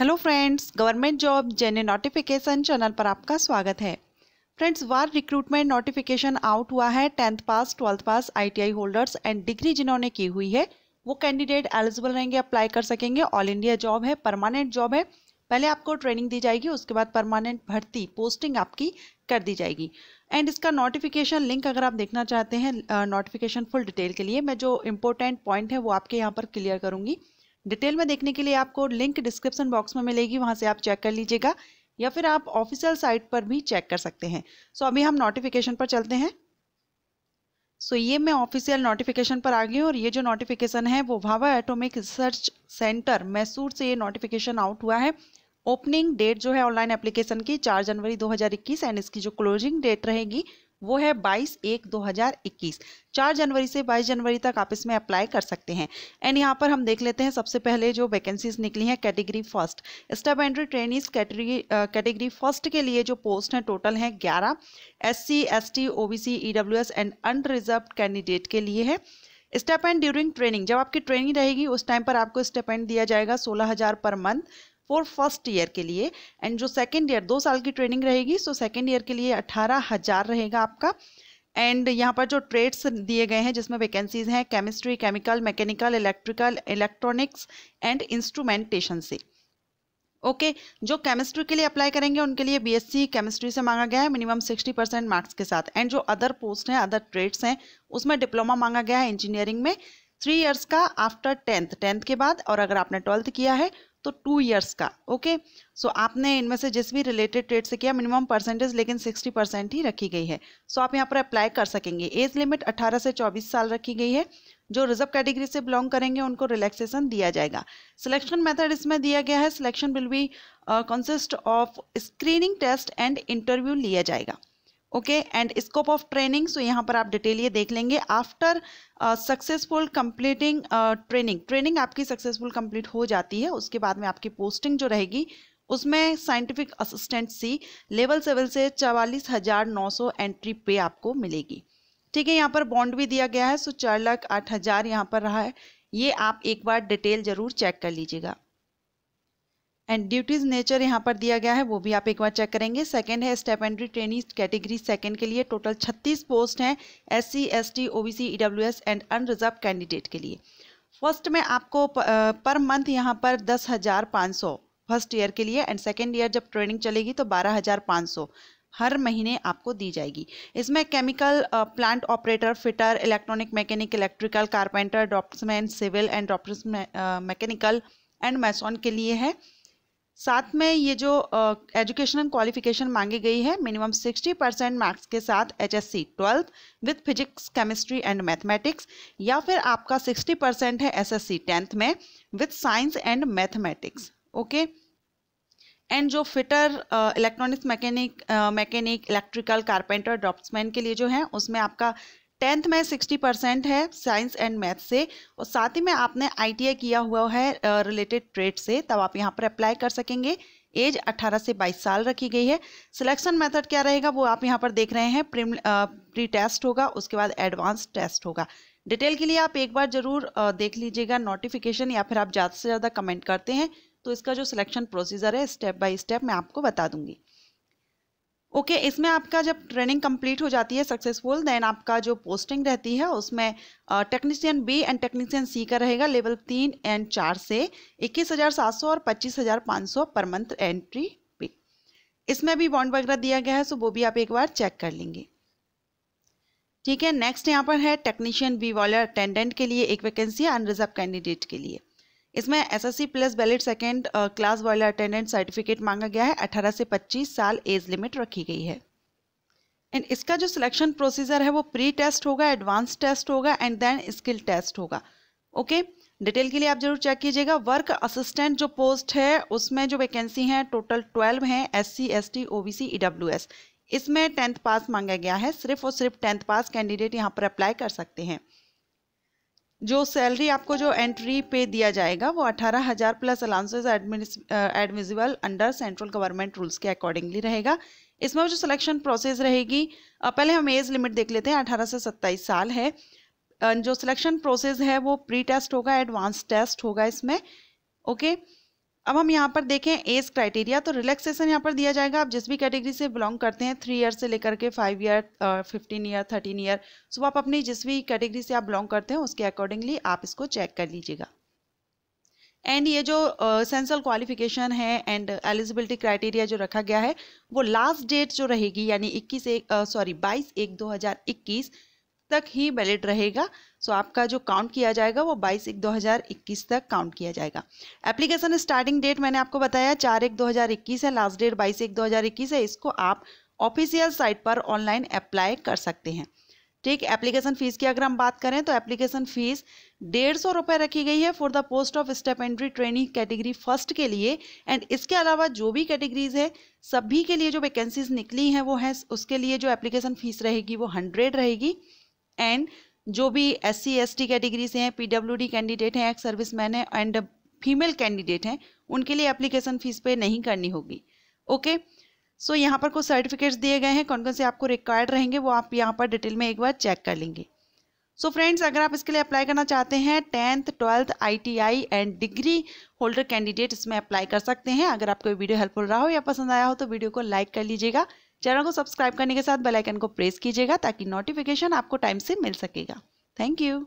Hello friends government job जेने notification channel पर आपका स्वागत है फ्रेंड्स वार रिक्रूटमेंट नोटिफिकेशन आउट हुआ है tenth pass twelfth pass ITI holders and degree जिन्होंने की हुई है वो कैंडिडेट एलिजिबल रहेंगे अप्लाई कर सकेंगे ऑल इंडिया जॉब है परमानेंट जॉब है पहले आपको ट्रेनिंग दी जाएगी उसके बाद परमानेंट भर्ती पोस्टिंग आपकी कर दी जाएगी एंड इसका नोटिफिकेशन लिंक अगर आप देखना चाहते हैं नोटिफिकेशन फुल डिटेल के लिए मैं जो इंपॉर्टेंट पॉइंट है वो आपके यहाँ पर क्लियर करूँगी डिटेल में देखने के लिए आपको लिंक डिस्क्रिप्शन बॉक्स में मिलेगी वहाँ से आप चेक कर लीजिएगा या फिर आप ऑफिशियल साइट पर भी चेक कर सकते हैं सो so, अभी हम नोटिफिकेशन पर चलते हैं सो so, ये मैं ऑफिशियल नोटिफिकेशन पर आ गई हूँ और ये जो नोटिफिकेशन है वो Bhabha atomic research centre Mysore से ये नोटिफिकेशन आउट हुआ है ओपनिंग डेट जो है ऑनलाइन एप्लीकेशन की चार जनवरी 2021 एंड इसकी जो क्लोजिंग डेट रहेगी वो है 22 एक 2021 चार जनवरी से 22 जनवरी तक आप इसमें अप्लाई कर सकते हैं एंड यहाँ पर हम देख लेते हैं सबसे पहले जो वैकेंसीज निकली हैं category first stipendiary trainees category category first के लिए जो पोस्ट हैं टोटल हैं 11 SC ST OBC EWS and unreserved candidate के लिए है स्टेप एंड ड्यूरिंग ट्रेनिंग जब आपकी ट्रेनिंग रहेगी उस टाइम पर आपको स्टेप एंड दिया जाएगा सोलह हज़ार per month for first year के लिए एंड जो सेकेंड ईयर दो साल की ट्रेनिंग रहेगी सो सेकेंड ईयर के लिए अठारह हज़ार रहेगा आपका एंड यहाँ पर जो ट्रेड्स दिए गए हैं जिसमें वैकेंसीज हैं chemistry chemical mechanical electrical electronics and instrumentation से ओके okay, जो केमिस्ट्री के लिए अप्लाई करेंगे उनके लिए बीएससी केमिस्ट्री से मांगा गया है मिनिमम सिक्सटी परसेंट मार्क्स के साथ एंड जो अदर पोस्ट हैं अदर ट्रेड्स हैं उसमें डिप्लोमा मांगा गया है इंजीनियरिंग में थ्री इयर्स का आफ्टर टेंथ टेंथ के बाद और अगर आपने ट्वेल्थ किया है तो टू ईयर्स का ओके सो so, आपने इनमें से जिस भी रिलेटेड ट्रेड से किया मिनिमम परसेंटेज लेकिन सिक्सटी परसेंट ही रखी गई है सो so, आप यहाँ पर अप्लाई कर सकेंगे एज लिमिट अट्ठारह से चौबीस साल रखी गई है जो रिजर्व कैटेगरी से बिलोंग करेंगे उनको रिलैक्सेशन दिया जाएगा सिलेक्शन मेथड इसमें दिया गया है selection will be consist of screening test and interview लिया जाएगा okay and scope of training so यहाँ पर आप डिटेल ये देख लेंगे after successful completing training training आपकी सक्सेसफुल कंप्लीट हो जाती है उसके बाद में आपकी पोस्टिंग जो रहेगी उसमें साइंटिफिक असिस्टेंट सी लेवल सेवल से चवालीस हज़ार नौ सौ एंट्री पे आपको मिलेगी ठीक है यहाँ पर बॉन्ड भी दिया गया है सो चार लाख आठ हज़ार यहाँ पर रहा है ये आप एक बार डिटेल ज़रूर चेक कर लीजिएगा एंड ड्यूटीज नेचर यहाँ पर दिया गया है वो भी आप एक बार चेक करेंगे सेकंड है स्टेपेंड्री ट्रेनी कैटेगरी सेकंड के लिए टोटल 36 पोस्ट हैं S C S T O B C E W S and unreserved candidate के लिए फर्स्ट में आपको पर मंथ यहाँ पर दस हज़ार पाँच सौ फर्स्ट ईयर के लिए एंड सेकेंड ईयर जब ट्रेनिंग चलेगी तो बारह हज़ार पाँच सौ हर महीने आपको दी जाएगी इसमें chemical plant operator fitter electronic mechanic electrical carpenter draughtsman civil and डॉक्टर्स मैकेनिकल एंड मैसॉन के लिए है साथ में ये जो एजुकेशनल क्वालिफिकेशन मांगी गई है मिनिमम 60 परसेंट मार्क्स के साथ H S C twelfth with physics chemistry and mathematics या फिर आपका 60 परसेंट है एस एस सी टेंथ में with science and mathematics okay and जो fitter electronics mechanic mechanic electrical carpenter draughtsman के लिए जो है उसमें आपका टेंथ में सिक्सटी परसेंट है साइंस एंड मैथ से और साथ ही में आपने आई किया हुआ है रिलेटेड ट्रेड से तब आप यहाँ पर अप्लाई कर सकेंगे एज 18 से 22 साल रखी गई है सिलेक्शन मेथड क्या रहेगा वो आप यहाँ पर देख रहे हैं प्री टेस्ट होगा उसके बाद एडवांस टेस्ट होगा डिटेल के लिए आप एक बार जरूर देख लीजिएगा नोटिफिकेशन या फिर आप ज़्यादा से ज़्यादा कमेंट करते हैं तो इसका जो सिलेक्शन प्रोसीजर है स्टेप बाय स्टेप मैं आपको बता दूंगी ओके okay, इसमें आपका जब ट्रेनिंग कंप्लीट हो जाती है सक्सेसफुल देन आपका जो पोस्टिंग रहती है उसमें technician B and technician C का रहेगा लेवल तीन एंड चार से इक्कीस हज़ार सात सौ और पच्चीस हज़ार पाँच सौ पर मंथ एंट्री पे इसमें भी बॉन्ड वगैरह दिया गया है सो वो भी आप एक बार चेक कर लेंगे ठीक है नेक्स्ट यहाँ पर है टेक्नीशियन बी वाले अटेंडेंट के लिए एक वैकेंसी अनरिजर्व कैंडिडेट के लिए इसमें SSC plus valid second class boiler attendant certificate मांगा गया है 18 से 25 साल एज लिमिट रखी गई है एंड इसका जो सिलेक्शन प्रोसीजर है वो प्री टेस्ट होगा एडवांस टेस्ट होगा एंड देन स्किल टेस्ट होगा ओके डिटेल के लिए आप जरूर चेक कीजिएगा वर्क असिस्टेंट जो पोस्ट है उसमें जो वैकेंसी है टोटल ट्वेल्व है S C S T O B C E W S इसमें टेंथ पास मांगा गया है सिर्फ और सिर्फ टेंथ पास कैंडिडेट यहाँ पर अप्लाई कर सकते हैं जो सैलरी आपको जो एंट्री पे दिया जाएगा वो अठारह हज़ार plus allowances admissible under central government rules के अकॉर्डिंगली रहेगा इसमें जो सिलेक्शन प्रोसेस रहेगी पहले हम एज लिमिट देख लेते हैं अठारह से सत्ताईस साल है जो सिलेक्शन प्रोसेस है वो प्री टेस्ट होगा एडवांस टेस्ट होगा इसमें ओके okay? अब हम यहाँ पर देखें एज क्राइटेरिया तो रिलैक्सेशन यहाँ पर दिया जाएगा आप जिस भी कैटेगरी से बिलोंग करते हैं थ्री ईयर से लेकर के five year fifteen year thirteen year so आप अपनी जिस भी कैटेगरी से आप बिलोंग करते हैं उसके अकॉर्डिंगली आप इसको चेक कर लीजिएगा एंड ये जो सेंसल uh, क्वालिफिकेशन है एंड एलिजिबिलिटी क्राइटेरिया जो रखा गया है वो लास्ट डेट जो रहेगी यानी इक्कीस एक सॉरी uh, बाईस एक दो हज़ार इक्कीस तक ही वैलिड रहेगा सो so, आपका जो काउंट किया जाएगा वो 22 एक 2021 तक काउंट किया जाएगा एप्लीकेशन स्टार्टिंग डेट मैंने आपको बताया चार एक 2021 है लास्ट डेट 22 एक 2021 है इसको आप ऑफिशियल साइट पर ऑनलाइन अप्लाई कर सकते हैं ठीक एप्लीकेशन फीस की अगर हम बात करें तो एप्लीकेशन फीस डेढ़ सौ रुपये रखी गई है for the post of stipendiary training category first के लिए एंड इसके अलावा जो भी कैटेगरीज है सभी के लिए जो वैकेंसीज निकली हैं वो हैं उसके लिए जो एप्लीकेशन फीस रहेगी वो हंड्रेड रहेगी एंड जो भी S C S T category से हैं पीडब्ल्यूडी कैंडिडेट हैं एक्स मैन है एंड फीमेल कैंडिडेट हैं उनके लिए एप्लीकेशन फीस पे नहीं करनी होगी ओके सो so, यहाँ पर कुछ सर्टिफिकेट्स दिए गए हैं कौन कौन से आपको रिक्वायर्ड रहेंगे वो आप यहाँ पर डिटेल में एक बार चेक कर लेंगे सो so फ्रेंड्स अगर आप इसके लिए अप्लाई करना चाहते हैं tenth twelfth ITI and degree holder candidate इसमें अप्लाई कर सकते हैं अगर आपको वीडियो हेल्पफुल रहा हो या पसंद आया हो तो वीडियो को लाइक कर लीजिएगा चैनल को सब्सक्राइब करने के साथ बेल आइकन को प्रेस कीजिएगा ताकि नोटिफिकेशन आपको टाइम से मिल सकेगा थैंक यू